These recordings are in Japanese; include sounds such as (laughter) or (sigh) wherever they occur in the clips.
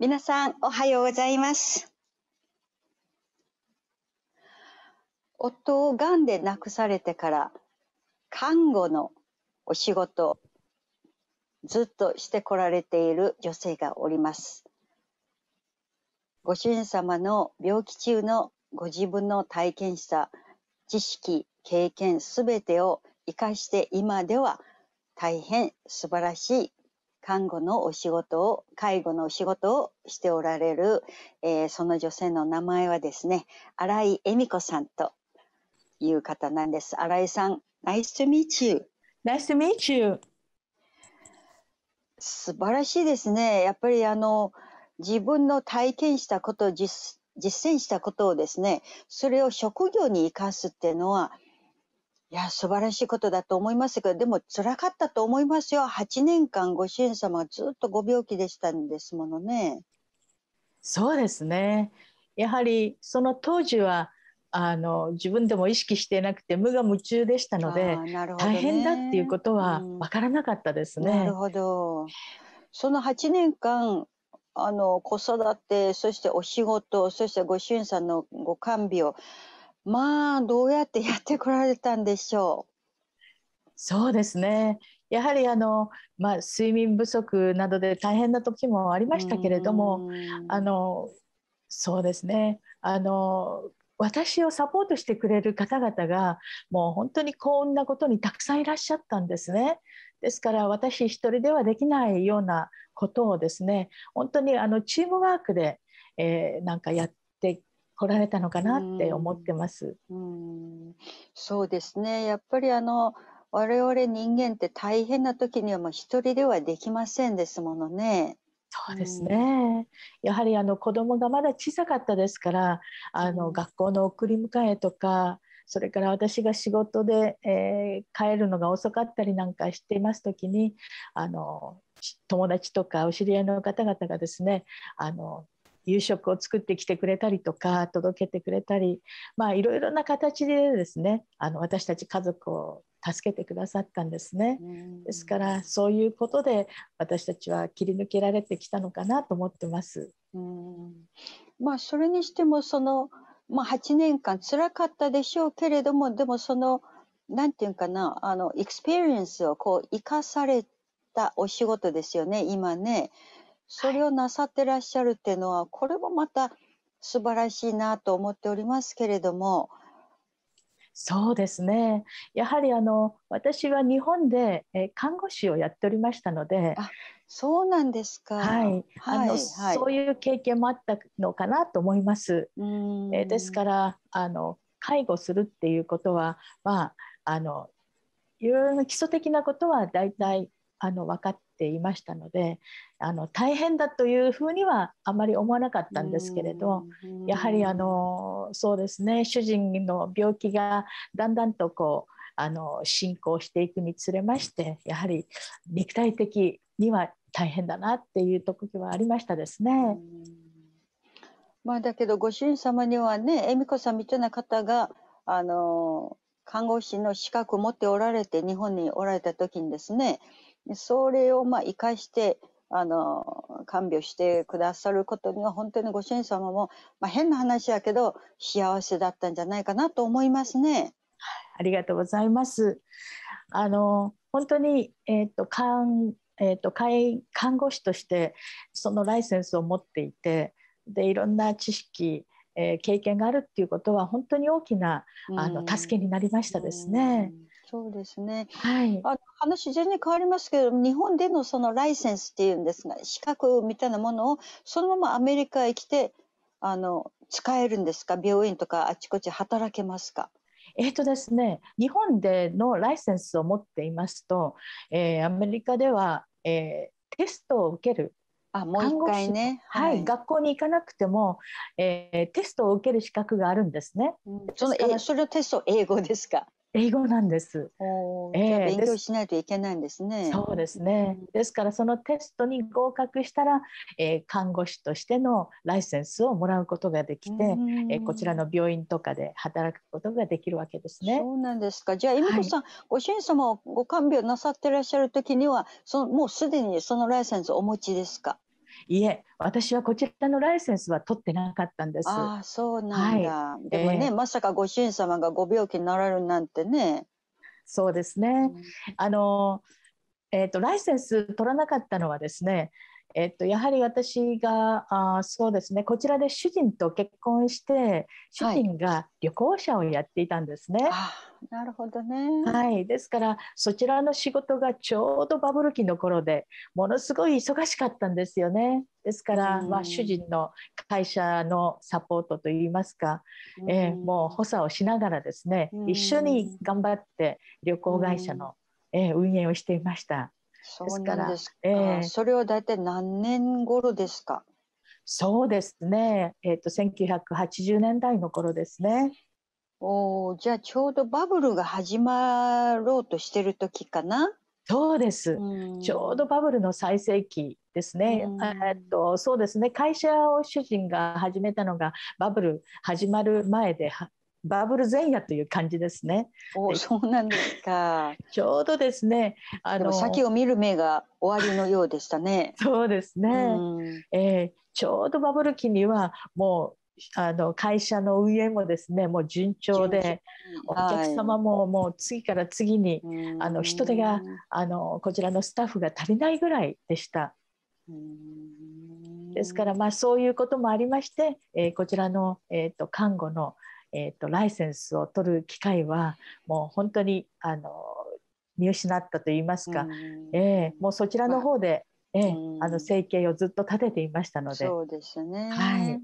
皆さん、おはようございます。夫を癌で亡くされてから、看護のお仕事ずっとしてこられている女性がおります。ご主人様の病気中のご自分の体験した知識、経験すべてを生かして今では大変素晴らしい看護のお仕事を、介護のお仕事をしておられる、えー、その女性の名前はですね、新井恵美子さんという方なんです。新井さん、Nice to meet you. Nice to meet you. 素晴らしいですね。やっぱりあの、自分の体験したこと、を実践したことをですね、それを職業に生かすっていうのは、いや、素晴らしいことだと思いますが、でも辛かったと思いますよ。8年間ご主人様はずっとご病気でしたんですものね。そうですね。やはりその当時はあの自分でも意識してなくて無我夢中でしたので、ね、大変だっていうことは分からなかったですね。うん、なるほど。その8年間あの子育てそしてお仕事そしてご主人さんのご看病まあ、どうやってやってこられたんでしょう。そうですね。やはりあの、まあ、睡眠不足などで大変な時もありましたけれども、あのそうですねあの私をサポートしてくれる方々がもう本当に幸運なことにたくさんいらっしゃったんですね。ですから私一人ではできないようなことをですね本当にあのチームワークで、えー、なんかやっ来られたのかなって思ってます。うんそうですねやっぱりあの我々人間って大変な時にはもう一人ではできませんですものね。そうですね、うん、やはりあの子供がまだ小さかったですからあの、学校の送り迎えとかそれから私が仕事で、えー、帰るのが遅かったりなんかしています時にあの友達とかお知り合いの方々がですねあの夕食を作ってきてくれたりとか届けてくれたり、まいろいろな形でですねあの私たち家族を助けてくださったんですね。ですからそういうことで私たちは切り抜けられてきたのかなと思ってます。うんまあ、それにしてもその、まあ、8年間つらかったでしょうけれどもでもその何て言うかなあのエクスペリエンスをこう生かされたお仕事ですよね今ね。それをなさってらっしゃるっていうのは、これもまた素晴らしいなと思っておりますけれども。そうですねやはりあの私は日本で、え看護師をやっておりましたのでそうなんですか、はい、はい、あの、はい、そういう経験もあったのかなと思います。えですからあの介護するっていうことは、まあ、あのいろいろな基礎的なことは大体あの分かっていましたのであの大変だというふうにはあまり思わなかったんですけれどやはりあのそうですね主人の病気がだんだんとこうあの進行していくにつれましてやはり肉体的には大変だなっていう時はありましたですね。まあ、だけどご主人様にはね恵美子さんみたいな方があの看護師の資格を持っておられて日本におられた時にですねそれをまあ生かしてあの看病してくださることには本当にご主人様も、まあ、変な話やけど幸せだったんじゃないかなと思いますね。ありがとうございます。あの本当に、えーと、かんえーと、と看看護師としてそのライセンスを持っていてでいろんな知識、えー、経験があるっていうことは本当に大きなあの助けになりましたですね。うんうんそうですね。はい。あ話全然変わりますけど、日本でのそのライセンスっていうんですが、資格みたいなものをそのままアメリカへ来て、あの、使えるんですか病院とかあちこち働けますかえっ、ー、とですね、日本でのライセンスを持っていますと、えー、アメリカでは、えー、テストを受けるあもう一回ね、はい、はい、学校に行かなくても、えー、テストを受ける資格があるんですね。うん、そのえそれをテスト英語ですか。英語なんです。えー、勉強しないといけないんですね。そうですね。ですからそのテストに合格したら、えー、看護師としてのライセンスをもらうことができて、えー、こちらの病院とかで働くことができるわけですね。そうなんですか。じゃあ恵美子さん、はい、ご主人様をご看病なさっていらっしゃる時には、そのもうすでにそのライセンスお持ちですか。いえ、私はこちらのライセンスは取ってなかったんです。あそうなんだ。はい、でもね、えー、まさかご主人様がご病気になられるなんてね。そうですね。うん、あの、えっ、ー、と、ライセンス取らなかったのはですね、えっと、やはり私があそうですねこちらで主人と結婚して主人が旅行者をやっていたんですね。はいなるほどね、はい、ですからそちらの仕事がちょうどバブル期の頃でものすごい忙しかったんですよね。ですから、うん、まあ、主人の会社のサポートといいますか、うん、えー、もう補佐をしながらですね、うん、一緒に頑張って旅行会社の、えー、運営をしていました。ですからそえー、それは大体何年頃ですかそうですね、えーと1980年代の頃ですね。おお、じゃあちょうどバブルが始まろうとしてる時かな。そうです。ちょうどバブルの最盛期ですね。えっとそうですね。会社を主人が始めたのがバブル始まる前で。バブル前夜という感じですね。おそうなんですか。(laughs) ちょうどですね。あの先を見る目が終わりのようでしたね。そうですね。えー、ちょうどバブル期にはもうあの会社の運営もですねもう順調でお客様ももう次から次に、はい、あの人手があのこちらのスタッフが足りないぐらいでした。ですからまあそういうこともありまして、えー、こちらの、えー、と看護の、えー、とライセンスを取る機会はもう本当にあの見失ったと言いますか、えー、もうそちらの方で、えー、あの生計をずっと立てていましたので。そうですね、はい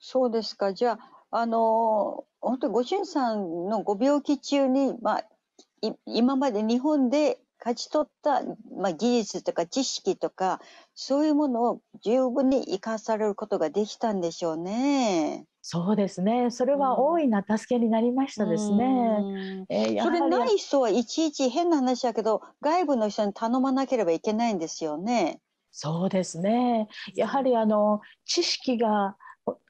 そうですか。じゃあ、あの本当にご主人さんのご病気中に、まあ、今まで日本で勝ち取った、まあ、技術とか知識とか、そういうものを十分に生かされることができたんでしょうね。そうですね。それは大いな助けになりましたですね。えー、それない人はいちいち変な話だけど、外部の人に頼まなければいけないんですよね。そうですね。やはりあの、知識が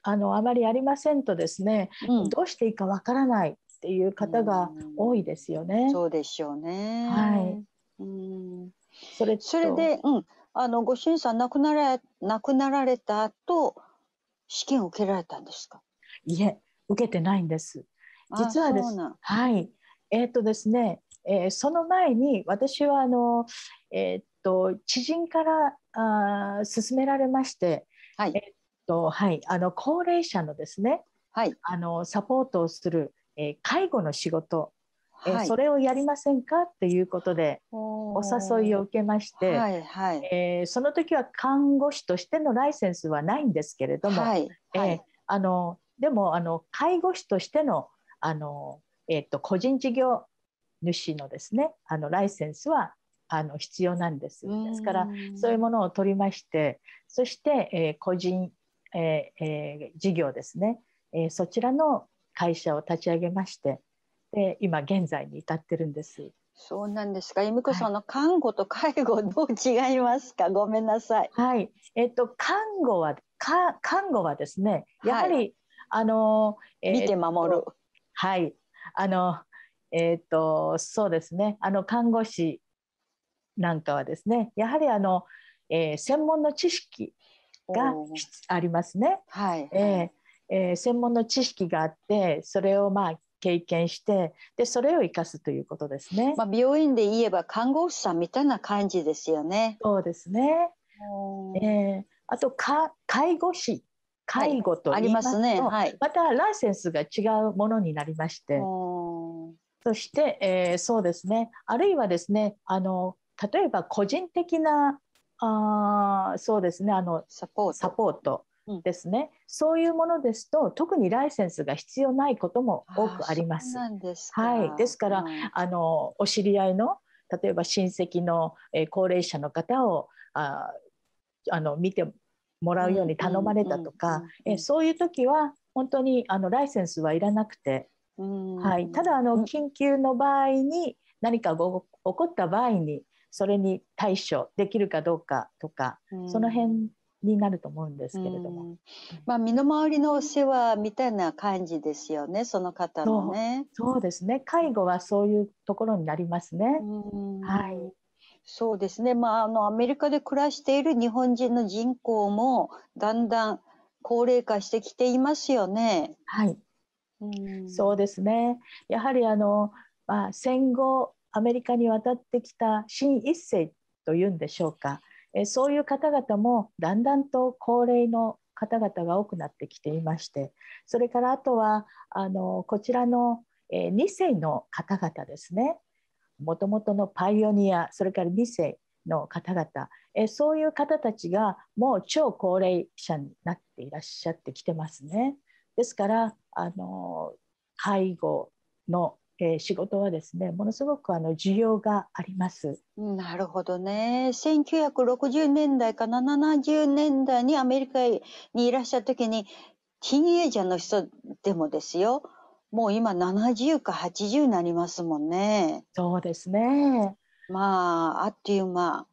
あのあまりありませんとですね、うん、どうしていいかわからないっていう方が多いですよね。うそうでしょうね。はい。うん。それそれで、うん、あのご主人さん亡くなられ、亡くなられた後試験を受けられたんですか。いえ、受けてないんです。実はです。はい。えー、っとですね、えー、その前に私はあのえー、っと知人からあ勧められまして、はい、えっと、はい、あの高齢者のですね、はい、あのサポートをする、えー、介護の仕事、えーそれをやりませんかっていうことでお誘いを受けまして、はいはい、えー、その時は看護師としてのライセンスはないんですけれども、はいはい、えー、あのでもあの介護士としてのあの、えーと、と個人事業主のですねあのライセンスはあの必要なんです。ですからそういうものを取りましてそして、えー、個人えーえー、事業ですね、えー、そちらの会社を立ち上げましてで今現在に至ってるんです。そうなんですか。由美子さんの看護と介護どう違いますか。はい、ごめんなさい。はい。えっと看護はか看護はですね、やはり、はい、あの、えー、見て守る。はい。あのえー、っとそうですね。あの看護師なんかはですね、やはりあの、えー、専門の知識がありますね。はい、えー、えー、専門の知識があってそれをまあ経験してでそれを生かすということですね。まあ、病院で言えば看護師さんみたいな感じですよね。そうですね。えー、あとか介護士介護と言いと、はい、ありますね、はい、またライセンスが違うものになりまして。そして、えー、そうですね。あるいはですね、あの、例えば個人的なあそうですねあのサポートサポートですね、うん、そういうものですと特にライセンスが必要ないことも多くあります。ですはい、ですから、うん、あのお知り合いの例えば親戚の、えー、高齢者の方をああの見てもらうように頼まれたとか、えそういう時は本当にあのライセンスはいらなくて、はい、ただあの緊急の場合に何か起こった場合にそれに対処できるかどうかとか、うん、その辺になると思うんですけれども、うん、まあ、身の回りのお世話みたいな感じですよねその方のねそうですね介護はそういうところになりますね、はいそうですね、まあ、あのアメリカで暮らしている日本人の人口もだんだん高齢化してきていますよね。はい、うん、そうですねやはりあの、まあ、戦後アメリカに渡ってきた新一世というんでしょうか、えそういう方々もだんだんと高齢の方々が多くなってきていましてそれからあとはあのこちらの、え2世の方々ですねもともとのパイオニアそれから2世の方々えそういう方たちがもう超高齢者になっていらっしゃってきてますね。ですからあの介護のえー、仕事はですねものすごくあの需要がありますなるほどね1960年代か70年代にアメリカにいらっしゃった時にティーンエイジャーの人でもですよもう今70か80になりますもんね。そうですねまああっという間。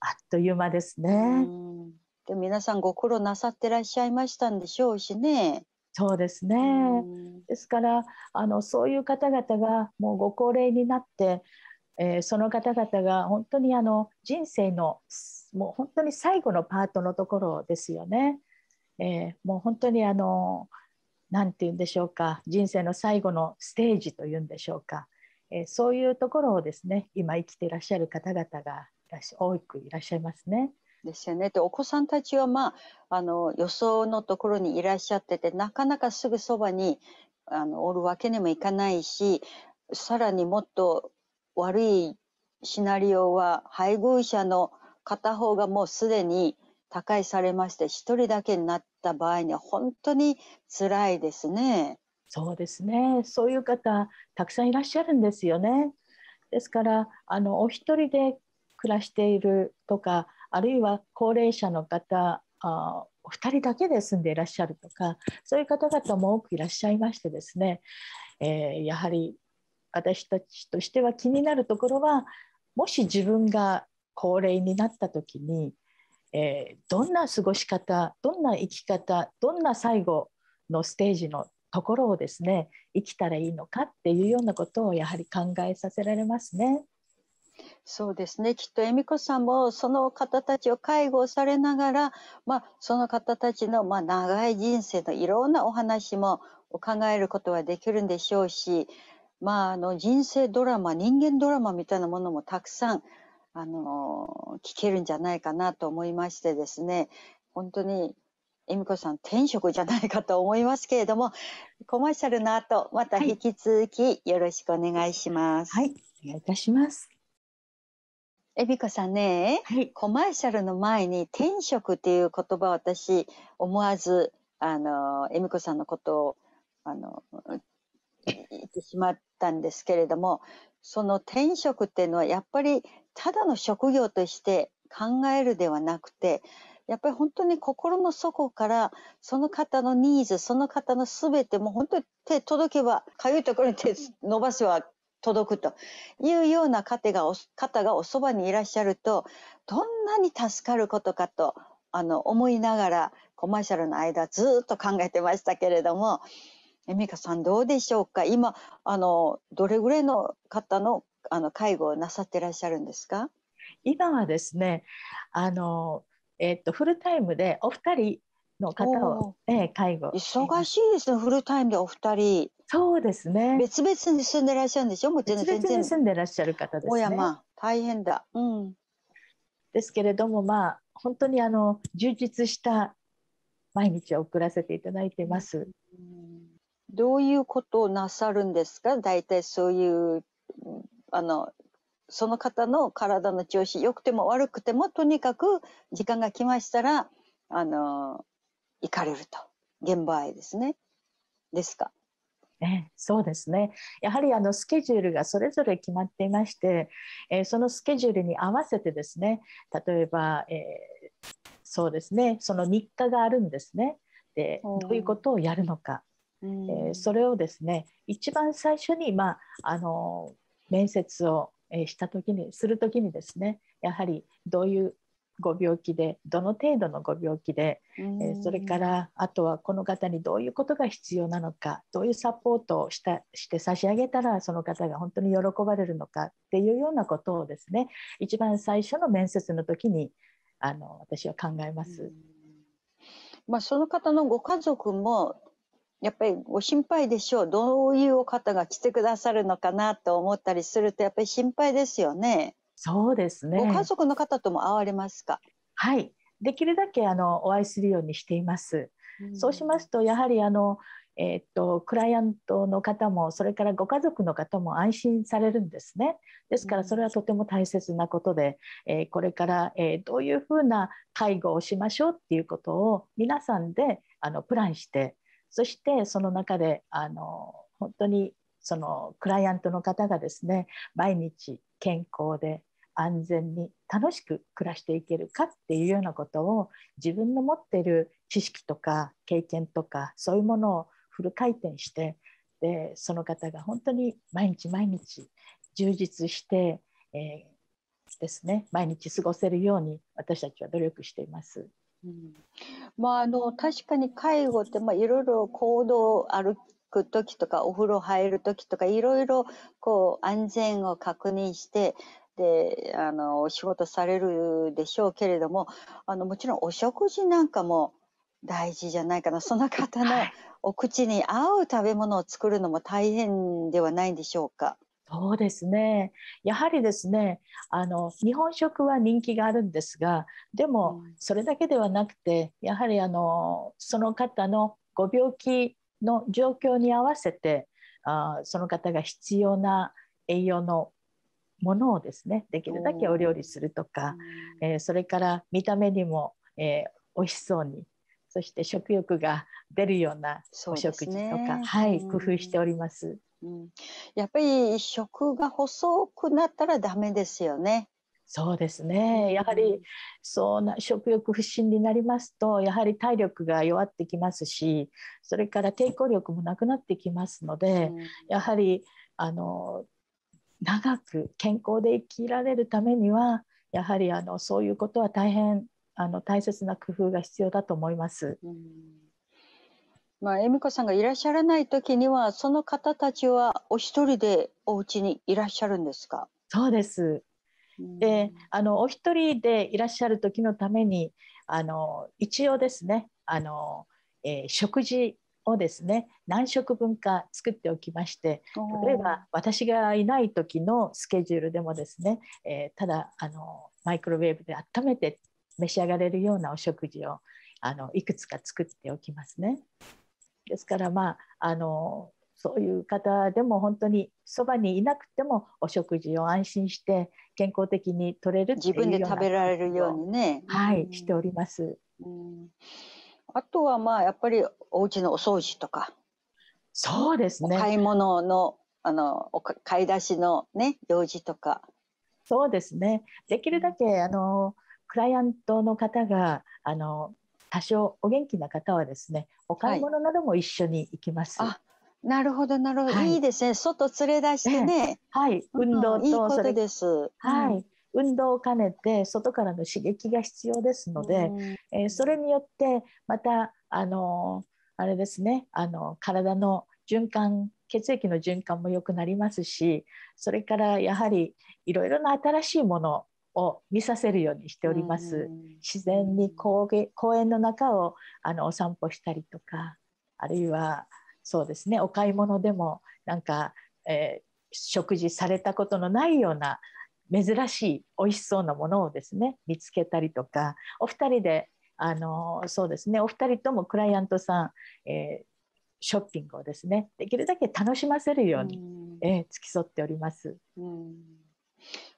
あっという間ですね。で皆さんご苦労なさってらっしゃいましたんでしょうしね。そうですね、ですからあのそういう方々がもうご高齢になって、えー、その方々が本当にあの人生のもう本当に最後のパートのところですよね。えー、もう本当にあの何て言うんでしょうか人生の最後のステージというんでしょうか、えー、そういうところをですね今生きていらっしゃる方々が多くいらっしゃいますね。ですよね。で、お子さんたちは、まあ、あの、予想のところにいらっしゃってて、なかなかすぐそばに、あの、おるわけにもいかないし、さらにもっと悪いシナリオは、配偶者の片方がもうすでに他界されまして、一人だけになった場合には、本当に辛いですね。そうですね。そういう方、たくさんいらっしゃるんですよね。ですから、あの、お一人で暮らしているとか、あるいは高齢者の方あ2人だけで住んでいらっしゃるとかそういう方々も多くいらっしゃいましてですね、えー、やはり私たちとしては気になるところはもし自分が高齢になった時に、えー、どんな過ごし方どんな生き方どんな最後のステージのところをですね生きたらいいのかっていうようなことをやはり考えさせられますね。そうですね。きっと恵美子さんもその方たちを介護されながら、まあ、その方たちの、まあ、長い人生のいろんなお話も考えることはできるんでしょうし、まあ、あの人生ドラマ、人間ドラマみたいなものもたくさん、あの、聞けるんじゃないかなと思いましてですね、本当に恵美子さん天職じゃないかと思いますけれどもコマーシャルの後また引き続きよろしくお願いします。はい、はい、お願いいたします。えびこさんね、はい、コマーシャルの前に転職っていう言葉私思わずあのえみこさんのことをあの言ってしまったんですけれどもその転職っていうのはやっぱりただの職業として考えるではなくてやっぱり本当に心の底からその方のニーズその方の全てもう本当に手届けばかゆいところに手伸ばせば届くというような方が方がおそばにいらっしゃるとどんなに助かることかとあの思いながらコマーシャルの間ずっと考えてましたけれどもえみかさんどうでしょうか今あのどれぐらいの方のあの介護をなさってらっしゃるんですか今はですねあの、えー、っとフルタイムでお二人の方を、えー、介護忙しいですねフルタイムでお二人そうですね。別々に住んでらっしゃるんでしょもちろん全然。住んでらっしゃる方ですね。山、大変だ。うん。ですけれども、まあ、本当にあの、充実した毎日を送らせていただいてます。どういうことをなさるんですか大体そういう、あの、その方の体の調子、良くても悪くても、とにかく時間が来ましたら、あの、行かれると。現場へですね。ですか。えそうですねやはりあのスケジュールがそれぞれ決まっていまして、えー、そのスケジュールに合わせてですね例えば、えー、そうですねその日課があるんですねでどういうことをやるのか、えー、それをですね一番最初に、まあ、あの面接をした時にする時にですねやはりどういうご病気でどの程度のご病気で、えー、それからあとはこの方にどういうことが必要なのかどういうサポートをしたして差し上げたらその方が本当に喜ばれるのかっていうようなことをですね一番最初の面接の時にあの私は考えます。まあ、その方のご家族もやっぱりご心配でしょうどういうお方が来てくださるのかなと思ったりするとやっぱり心配ですよね。そうですね。ご家族の方とも会われますか。はい、できるだけあのお会いするようにしています。そうしますとやはりあのえー、っとクライアントの方もそれからご家族の方も安心されるんですね。ですからそれはとても大切なことで、えー、これから、えー、どういうふうな介護をしましょうっていうことを皆さんであのプランしてそしてその中であの本当にそのクライアントの方がですね毎日健康で安全に楽しく暮らしていけるかっていうようなことを自分の持ってる知識とか経験とかそういうものをフル回転してでその方が本当に毎日毎日充実して、えー、ですね毎日過ごせるように私たちは努力しています。うんまあ、あの確かに介護って、まあ、いろいろ行動歩く時とかお風呂入る時とかいろいろこう安全を確認してであのお仕事されるでしょうけれどもあのもちろんお食事なんかも大事じゃないかなその方のお口に合う食べ物を作るのも大変ではないでしょうか。そうですね。やはりですね、あの日本食は人気があるんですが、でもそれだけではなくて、やはりあのその方のご病気の状況に合わせてあその方が必要な栄養のものをですねできるだけお料理するとか、えー、それから見た目にも、えー、美味しそうにそして食欲が出るようなお食事とか、ね、はい、工夫しております。うん、やっぱり食が細くなったらダメですよね。そうですねやはりそうな食欲不振になりますとやはり体力が弱ってきますしそれから抵抗力もなくなってきますので、やはりあの長く健康で生きられるためにはやはりあのそういうことは大変あの大切な工夫が必要だと思います。まあ、恵美子さんがいらっしゃらない時にはその方たちはお一人でお家にいらっしゃるんですかそうですであのお一人でいらっしゃる時のためにあの一応ですねあの、えー、食事をですね何食分か作っておきまして例えば私がいない時のスケジュールでもですね、えー、ただあのマイクロウェーブで温めて召し上がれるようなお食事をあのいくつか作っておきますね。ですからまああのそういう方でも本当にそばにいなくてもお食事を安心して健康的に取れる自分で食べられるようにね、はい、しております。あとはまあやっぱりお家のお掃除とかそうですね買い物のあの買い出しの、ね、用事とかそうですねできるだけあのクライアントの方があの多少お元気な方はですねお買い物なども一緒に行きます。はいなるほど、なるほど、はい。いいですね。外連れ出してね。はい。運動と、いいことです。はい。運動を兼ねて外からの刺激が必要ですので、うん、えー、それによってまたあのあれですねあの体の循環血液の循環も良くなりますしそれからやはりいろいろな新しいものを見させるようにしております、うん、自然に公園の中をあのお散歩したりとかあるいはそうですねお買い物でもなんか、えー、食事されたことのないような珍しい美味しそうなものをですね見つけたりとかお二人であのそうですねお二人ともクライアントさん、えー、ショッピングをですねできるだけ楽しませるように、うえー、付き添っております。うん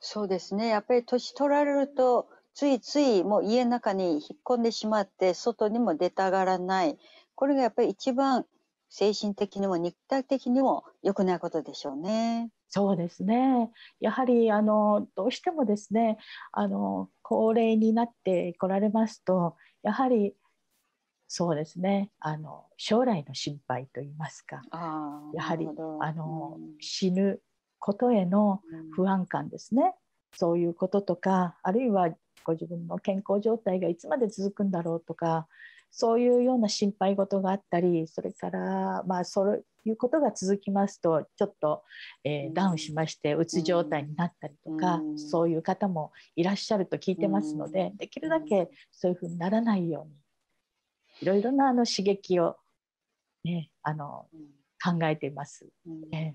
そうですねやっぱり年取られるとついついもう家の中に引っ込んでしまって外にも出たがらないこれがやっぱり一番精神的にも肉体的にも良くないことでしょうね。そうですね。やはりあのどうしてもですね、あの高齢になってこられますと、やはりそうですね。あの将来の心配と言いますか、やはりあの、うん、死ぬことへの不安感ですね。そういうこととか、あるいはご自分の健康状態がいつまで続くんだろうとか、そういうような心配事があったりそれからまあそういうことが続きますとちょっと、えー、ダウンしましてうつ状態になったりとか、うん、そういう方もいらっしゃると聞いてますので、できるだけそういうふうにならないようにいろいろなあの刺激を、ね、あの考えています。え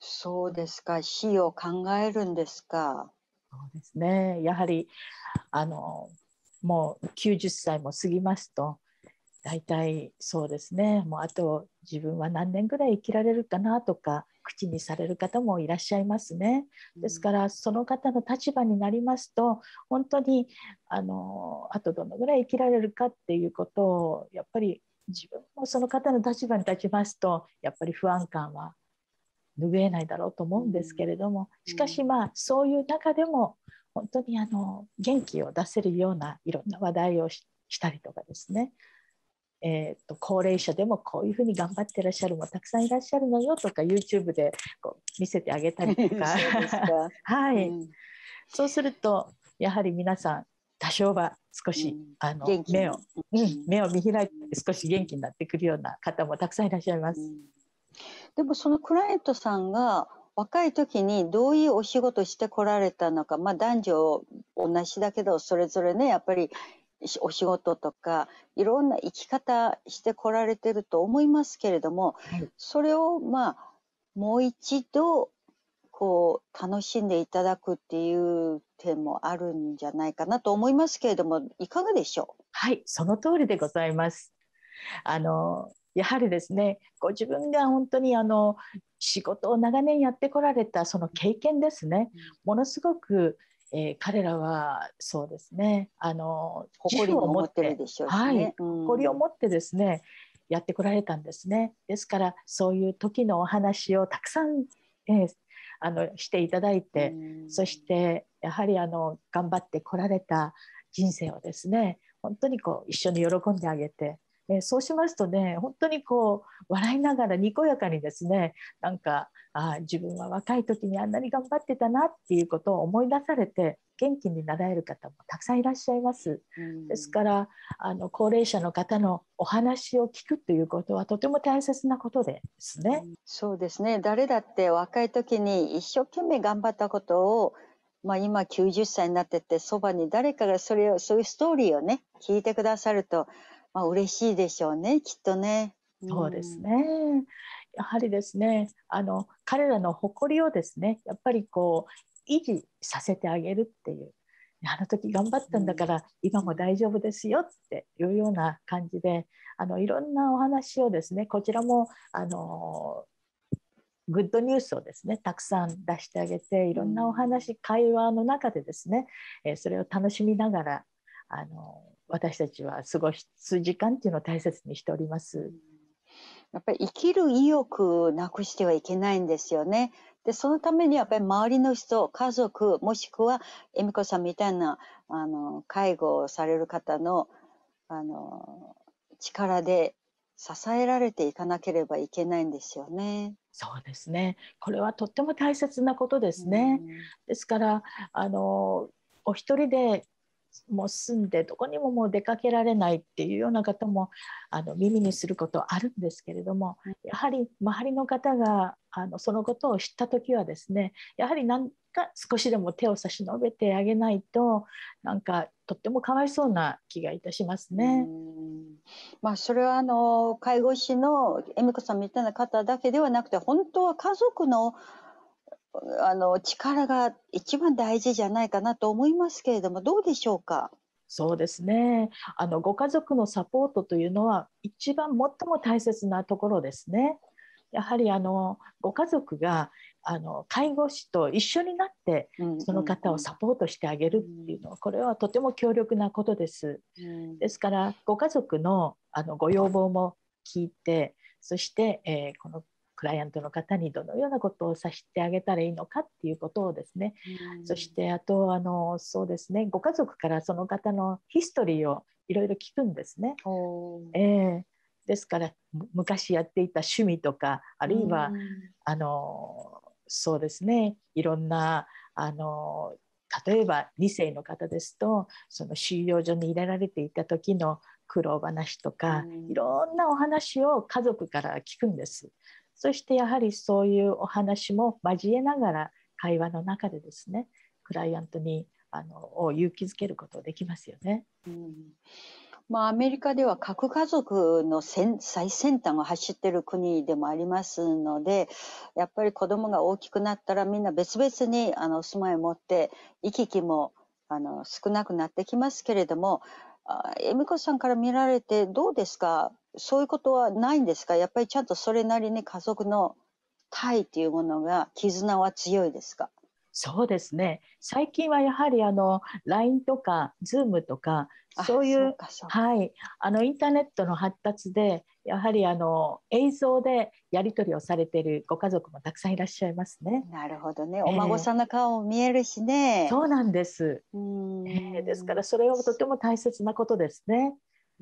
そうですか。死を考えるんですか。そうですね。やはり、あの、もう90歳も過ぎますと大体そうですねもうあと自分は何年ぐらい生きられるかなとか口にされる方もいらっしゃいますね。ですからその方の立場になりますと本当にあのあとどのぐらい生きられるかっていうことをやっぱり自分もその方の立場に立ちますとやっぱり不安感は拭えないだろうと思うんですけれどもしかしまあそういう中でも本当にあの元気を出せるようないろんな話題をしたりとかですね、えーと、高齢者でもこういうふうに頑張ってらっしゃるもたくさんいらっしゃるのよとか YouTube でこう見せてあげたりとか (laughs) はい、そうするとやはり皆さん多少は少し、うん、あの目を、うん、目を見開いて少し元気になってくるような方もたくさんいらっしゃいます。でもそのクライアントさんが若い時にどういうお仕事してこられたのか、まあ、男女同じだけどそれぞれねやっぱりお仕事とかいろんな生き方してこられてると思いますけれども、はい、それをまあもう一度こう楽しんでいただくっていう点もあるんじゃないかなと思いますけれどもいかがでしょうはいその通りでございますあのやはりですねご自分が本当にあの仕事を長年やってこられたその経験ですね、ものすごく、えー、彼らはそうですねあの誇りを持って、ね、はい、誇りを持ってですねやってこられたんですね。ですからそういう時のお話をたくさん、えー、あのしていただいて、そしてやはりあの頑張ってこられた人生をですね本当にこう一緒に喜んであげてえそうしますとね本当にこう笑いながらにこやかにですねなんかあ自分は若い時にあんなに頑張ってたなっていうことを思い出されて元気になられる方もたくさんいらっしゃいます。ですからあの高齢者の方のお話を聞くということはとても大切なことですね。そうですね誰だって若い時に一生懸命頑張ったことをまあ、今90歳になっててそばに誰かがそれをそういうストーリーをね聞いてくださるとまあ、嬉しいでしょうねきっとね。そうですね。やはりですね、あの彼らの誇りをですね、やっぱりこう維持させてあげるっていう。あの時頑張ったんだから今も大丈夫ですよっていうような感じであのいろんなお話をですねこちらもあのグッドニュースをですねたくさん出してあげていろんなお話会話の中でですね、えそれを楽しみながらあの私たちは過ごす時間っていうのを大切にしております。やっぱり生きる意欲なくしてはいけないんですよね。で、そのためにやっぱり周りの人、家族、もしくは、恵美子さんみたいな、あの、介護をされる方の、あの、力で支えられていかなければいけないんですよね。そうですね。これはとっても大切なことですね。ですから、あの、お一人でもう住んでどこにももう出かけられないっていうような方もあの耳にすることあるんですけれどもやはり周りの方があのそのことを知った時はですねやはり何か少しでも手を差し伸べてあげないとなんかとってもかわいそうな気がいたしますね。まあ、それはあの介護士の恵美子さんみたいな方だけではなくて本当は家族のあの力が一番大事じゃないかなと思いますけれどもどうでしょうかそうですねあのご家族のサポートというのは一番最も大切なところですね。やはりあのご家族があの介護士と一緒になってその方をサポートしてあげるっていうのはこれはとても強力なことです。ですからご家族のあのご要望も聞いてそして、えー、このクライアントの方にどのようなことをさせてあげたらいいのかっていうことをですね、うん、そしてあとあのそうですねご家族からその方のヒストリーをいろいろ聞くんですね。えー、ですから昔やっていた趣味とかあるいは、うん、あのそうですねいろんなあの例えば2世の方ですとその収容所に入れられていた時の苦労話とか、うん、いろんなお話を家族から聞くんです。そしてやはりそういうお話も交えながら会話の中でですねクライアントにあのを勇気づけることできますよね。うんまあ、アメリカでは核家族の最先端を走ってる国でもありますのでやっぱり子どもが大きくなったらみんな別々にあの住まいを持って行き来もあの少なくなってきますけれども恵美子さんから見られてどうですかそういうことはないんですかやっぱりちゃんとそれなりに家族のタイっていうものが絆は強いですかそうですね最近はやはりあの LINE とか Zoom とかそういうはいあのインターネットの発達でやはりあの映像でやり取りをされているご家族もたくさんいらっしゃいますね。なるほどね。お孫さんの顔も見えるしね。えー、そうなんです。うんえー、ですからそれはとても大切なことですね。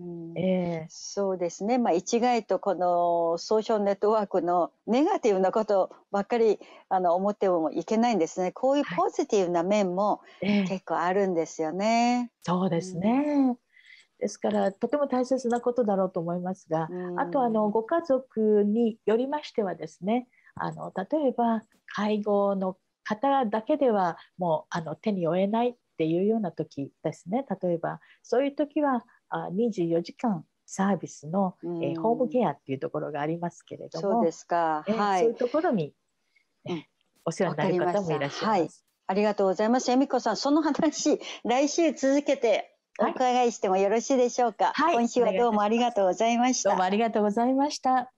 うんえー、そうですね、まあ、一概とこのソーシャルネットワークのネガティブなことばっかりあの思ってもいけないんですねこういうポジティブな面も結構あるんですよね。えー、そうですね、ですからとても大切なことだろうと思いますが、あとあのご家族によりましてはですねあの例えば介護の方だけではもうあの手に負えないっていうような時ですね例えばそういう時はあ24時間サービスの、えー、ホームケアっていうところがありますけれどもそうですか、はい、そういうところに、ね、お世話になる方もいらっしゃいます。はい、ありがとうございます。えみこさん、その話、(laughs) 来週続けてお伺いしてもよろしいでしょうか。はい、今週はどうもありがとうございました。どうもありがとうございました。